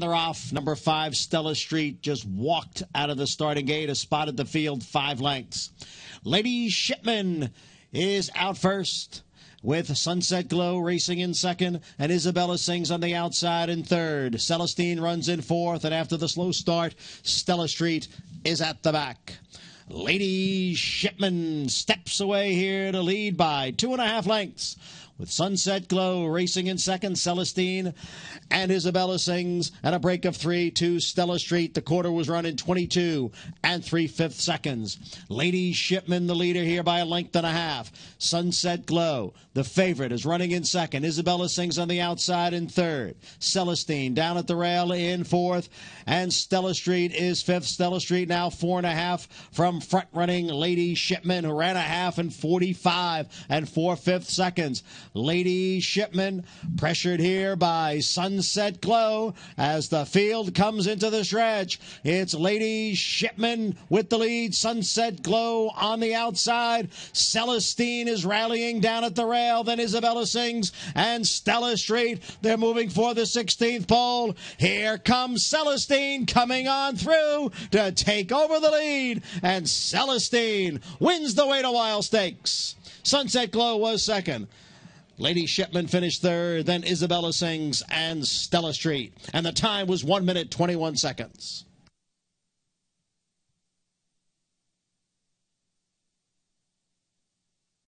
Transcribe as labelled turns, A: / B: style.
A: Mandaroff, number five, Stella Street, just walked out of the starting gate, has spotted the field five lengths. Lady Shipman is out first with Sunset Glow racing in second, and Isabella Sings on the outside in third. Celestine runs in fourth, and after the slow start, Stella Street is at the back. Lady Shipman steps away here to lead by two and a half lengths with Sunset Glow racing in second, Celestine and Isabella Sings, at a break of three to Stella Street. The quarter was run in 22 and three fifths seconds. Lady Shipman, the leader here by a length and a half. Sunset Glow, the favorite, is running in second. Isabella Sings on the outside in third. Celestine down at the rail in fourth, and Stella Street is fifth. Stella Street now four and a half from front running Lady Shipman, who ran a half in 45 and four fifths seconds. Lady Shipman, pressured here by Sunset Glow as the field comes into the stretch. It's Lady Shipman with the lead. Sunset Glow on the outside. Celestine is rallying down at the rail. Then Isabella Sings and Stella Street. They're moving for the 16th pole. Here comes Celestine coming on through to take over the lead. And Celestine wins the Wait a While Stakes. Sunset Glow was second. Lady Shipman finished third, then Isabella Sings and Stella Street. And the time was 1 minute 21 seconds.